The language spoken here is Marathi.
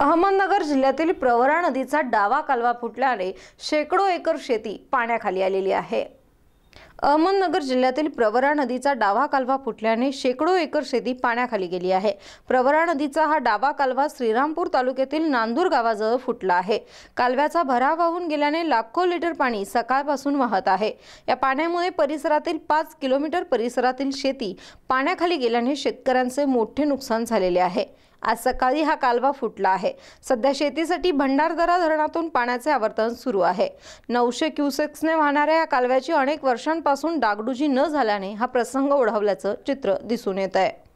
अहमदनगर जिल्ह्यातील प्रवरा नदीचा डावा कालवा फुटल्याने शेकडो एकर शेती पाण्याखाली आलेली आहे अहमदनगर जिल्ह्यातील प्रवरा नदीचा डावा कालवा फुटल्याने शेकडो एकर शेती पाण्याखाली गेली आहे प्रवरा नदीचा हा डावा कालवा श्रीरामपूर तालुक्यातील नांदूर गावाजवळ फुटला आहे कालव्याचा भराव वाहून गेल्याने लाखो लिटर पाणी सकाळपासून वाहत आहे या पाण्यामुळे परिसरातील पाच किलोमीटर परिसरातील शेती पाण्याखाली गेल्याने शेतकऱ्यांचे मोठे नुकसान झालेले आहे आज सकाळी हा कालवा फुटला आहे सध्या शेतीसाठी भंडारदरा धरणातून पाण्याचे आवर्तन सुरू आहे नऊशे क्युसेक्सने वाहणाऱ्या या कालव्याची अनेक वर्षांपासून डागडुजी न झाल्याने हा प्रसंग ओढावल्याचं चित्र दिसून येत आहे